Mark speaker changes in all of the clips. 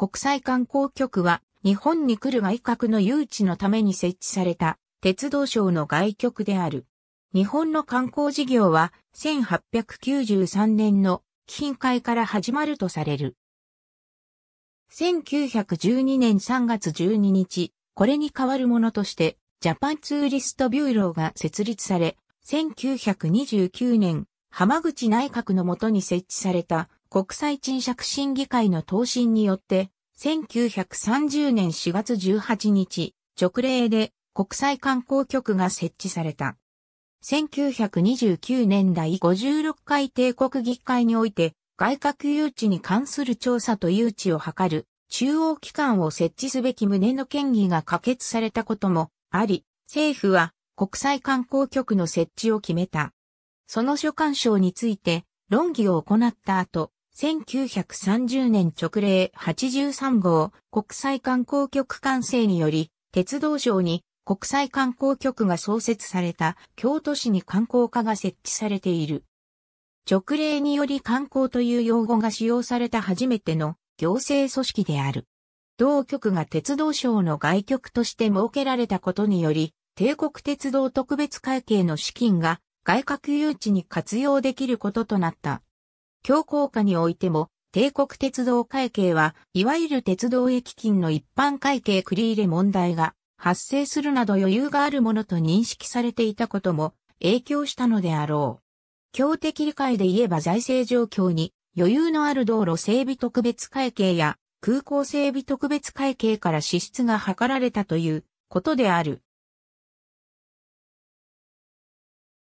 Speaker 1: 国際観光局は日本に来る外郭の誘致のために設置された鉄道省の外局である。日本の観光事業は1893年の金会から始まるとされる。1912年3月12日、これに代わるものとして、ジャパンツーリストビューローが設立され、1929年、浜口内閣のもとに設置された国際賃借審議会の答申によって、1930年4月18日、直令で国際観光局が設置された。1929年第56回帝国議会において、外郭誘致に関する調査と誘致を図る中央機関を設置すべき旨の権議が可決されたこともあり、政府は国際観光局の設置を決めた。その所管省について論議を行った後、1930年直令83号国際観光局完成により、鉄道省に国際観光局が創設された京都市に観光課が設置されている。直令により観光という用語が使用された初めての行政組織である。同局が鉄道省の外局として設けられたことにより、帝国鉄道特別会計の資金が外閣誘致に活用できることとなった。強硬化においても、帝国鉄道会計は、いわゆる鉄道駅金の一般会計繰り入れ問題が発生するなど余裕があるものと認識されていたことも影響したのであろう。強敵理解で言えば財政状況に余裕のある道路整備特別会計や空港整備特別会計から支出が図られたということである。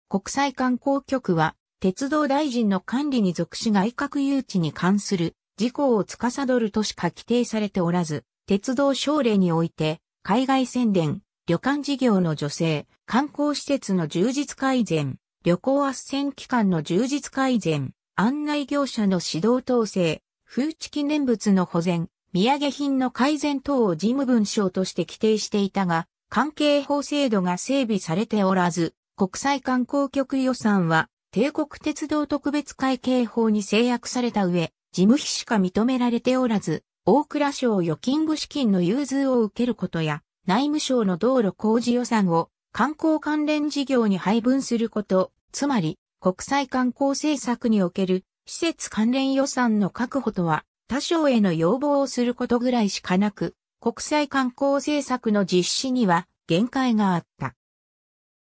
Speaker 1: 国際観光局は鉄道大臣の管理に属し外郭誘致に関する事項を司るとしか規定されておらず、鉄道省令において、海外宣伝、旅館事業の助成、観光施設の充実改善、旅行斡旋機関の充実改善、案内業者の指導統制、風致記念物の保全、土産品の改善等を事務文書として規定していたが、関係法制度が整備されておらず、国際観光局予算は帝国鉄道特別会計法に制約された上、事務費しか認められておらず、大蔵省預金部資金の融通を受けることや、内務省の道路工事予算を観光関連事業に配分すること、つまり国際観光政策における施設関連予算の確保とは、他省への要望をすることぐらいしかなく、国際観光政策の実施には限界があった。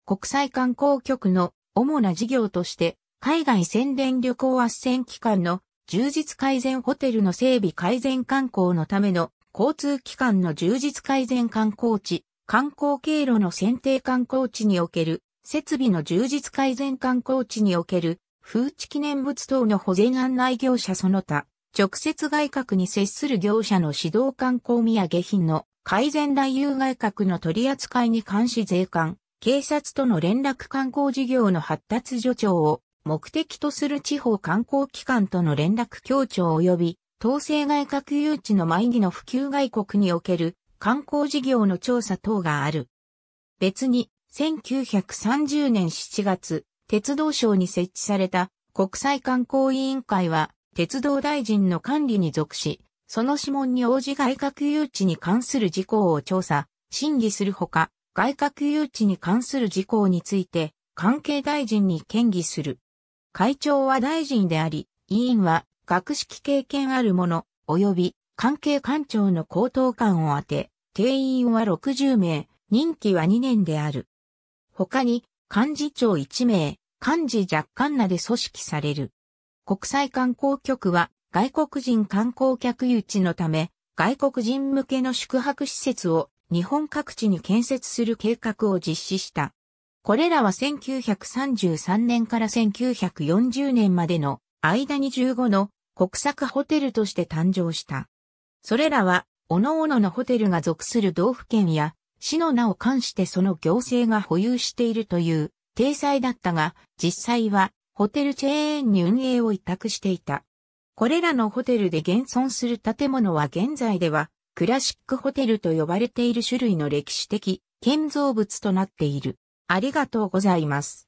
Speaker 1: 国際観光局の主な事業として、海外宣伝旅行斡旋機関の充実改善ホテルの整備改善観光のための交通機関の充実改善観光地、観光経路の選定観光地における設備の充実改善観光地における風地記念物等の保全案内業者その他、直接外郭に接する業者の指導観光土産品の改善大有外郭の取り扱いに関し税関、警察との連絡観光事業の発達助長を目的とする地方観光機関との連絡協調及び、統制外閣誘致の前義の普及外国における観光事業の調査等がある。別に、1930年7月、鉄道省に設置された国際観光委員会は、鉄道大臣の管理に属し、その諮問に応じ外閣誘致に関する事項を調査、審議するほか、外郭誘致に関する事項について、関係大臣に建議する。会長は大臣であり、委員は学識経験ある者、及び関係官庁の高等官を当て、定員は60名、任期は2年である。他に、幹事長1名、幹事若干名で組織される。国際観光局は、外国人観光客誘致のため、外国人向けの宿泊施設を日本各地に建設する計画を実施した。これらは1933年から1940年までの間に15の国策ホテルとして誕生した。それらは、各々のホテルが属する道府県や市の名を冠してその行政が保有しているという体裁だったが、実際はホテルチェーンに運営を委託していた。これらのホテルで現存する建物は現在ではクラシックホテルと呼ばれている種類の歴史的建造物となっている。ありがとうございます。